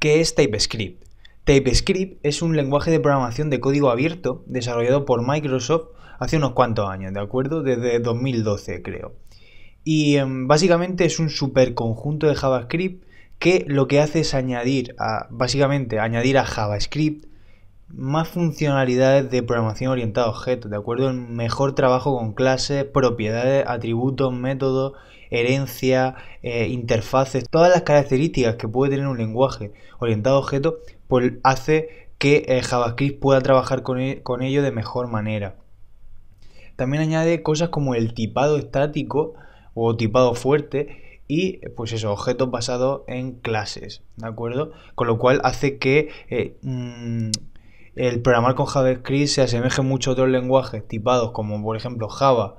¿Qué es TypeScript? TypeScript es un lenguaje de programación de código abierto desarrollado por Microsoft hace unos cuantos años, ¿de acuerdo? Desde 2012 creo. Y em, básicamente es un superconjunto de JavaScript que lo que hace es añadir a, básicamente añadir a JavaScript más funcionalidades de programación orientada a objetos, ¿de acuerdo? el mejor trabajo con clases, propiedades, atributos, métodos, herencia, eh, interfaces, todas las características que puede tener un lenguaje orientado a objetos, pues hace que eh, JavaScript pueda trabajar e-, con, ello de mejor manera. También añade cosas como el tipado estático o tipado fuerte, y pues eso, objetos basados en clases, ¿de acuerdo? Con lo cual hace que eh, mm, el programar con JavaScript se asemeje mucho a otros lenguajes tipados como por ejemplo Java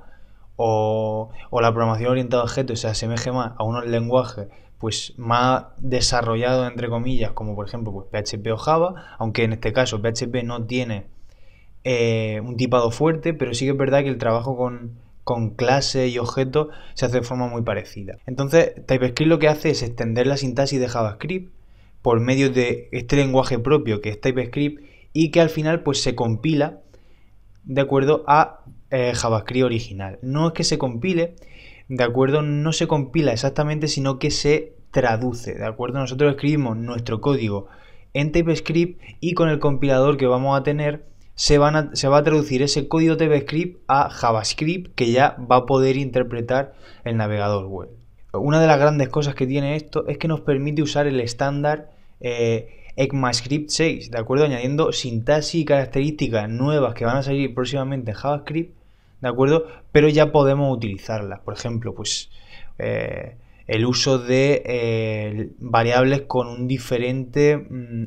o, la programación orientada a objetos se asemeje más a unos lenguajes pues más desarrollados entre comillas como por ejemplo PHP pues, o Java, aunque en este caso PHP no tiene eh, un tipado fuerte, pero sí que es verdad que el trabajo con, con clases y objetos se hace de forma muy parecida. Entonces, TypeScript lo que hace es extender la sintaxis de JavaScript por medio de este lenguaje propio que es TypeScript y que al final pues se compila de acuerdo a eh, JavaScript original. No es que se compile, de acuerdo, no se compila exactamente, sino que se traduce, de acuerdo. Nosotros escribimos nuestro código en TypeScript y con el compilador que vamos a tener se, van se va a traducir ese código TypeScript a JavaScript que ya va a poder interpretar el navegador web. Una de las grandes cosas que tiene esto es que nos permite usar el estándar eh, ECMAScript 6, ¿de acuerdo? Añadiendo sintaxis y características nuevas que van a salir próximamente en JavaScript, ¿de acuerdo? Pero ya podemos utilizarlas. Por ejemplo, pues eh, el uso de eh, variables con un diferente... Mm,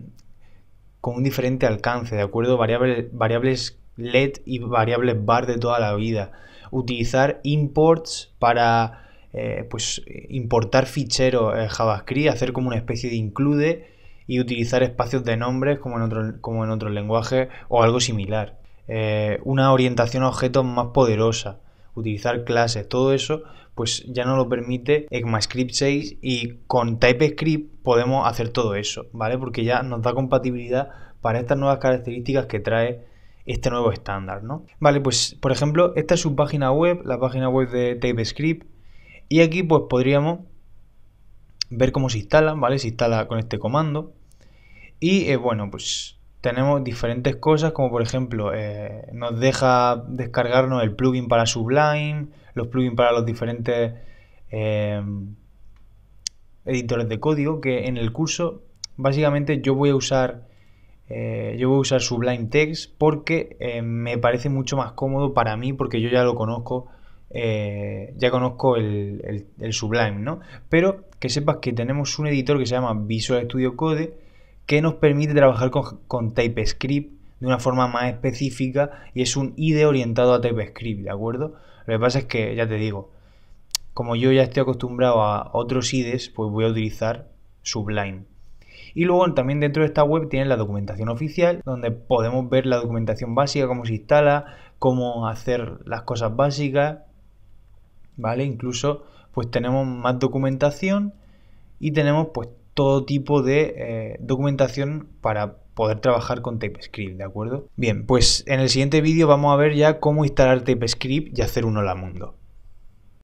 con un diferente alcance, ¿de acuerdo? Variables, variables LED y variables bar de toda la vida. Utilizar imports para eh, pues, importar ficheros en JavaScript, hacer como una especie de include y utilizar espacios de nombres como en, otro, como en otros lenguajes o algo similar. Eh, una orientación a objetos más poderosa, utilizar clases, todo eso pues ya no lo permite ECMAScript 6 y con TypeScript podemos hacer todo eso, ¿vale? Porque ya nos da compatibilidad para estas nuevas características que trae este nuevo estándar, ¿no? Vale, pues por ejemplo, esta es su página web, la página web de TypeScript y aquí pues podríamos ver cómo se instalan, ¿vale? Se instala con este comando. Y eh, bueno, pues tenemos diferentes cosas, como por ejemplo, eh, nos deja descargarnos el plugin para Sublime, los plugins para los diferentes eh, editores de código, que en el curso básicamente yo voy a usar... yo voy a usar Sublime Text porque me parece mucho más cómodo para mí, porque yo ya lo conozco eh, ya conozco el, Sublime, ¿no? Pero que sepas que tenemos un editor que se llama Visual Studio Code que nos permite trabajar con, con TypeScript de una forma más específica y es un IDE orientado a TypeScript, ¿de acuerdo? Lo que pasa es que, ya te digo, como yo ya estoy acostumbrado a otros IDEs, pues voy a utilizar Sublime. Y luego también dentro de esta web tienen la documentación oficial, donde podemos ver la documentación básica, cómo se instala, cómo hacer las cosas básicas, ¿vale? Incluso pues tenemos más documentación y tenemos pues todo tipo de eh, documentación para poder trabajar con TypeScript, ¿de acuerdo? Bien, pues en el siguiente vídeo vamos a ver ya cómo instalar TypeScript y hacer un hola mundo.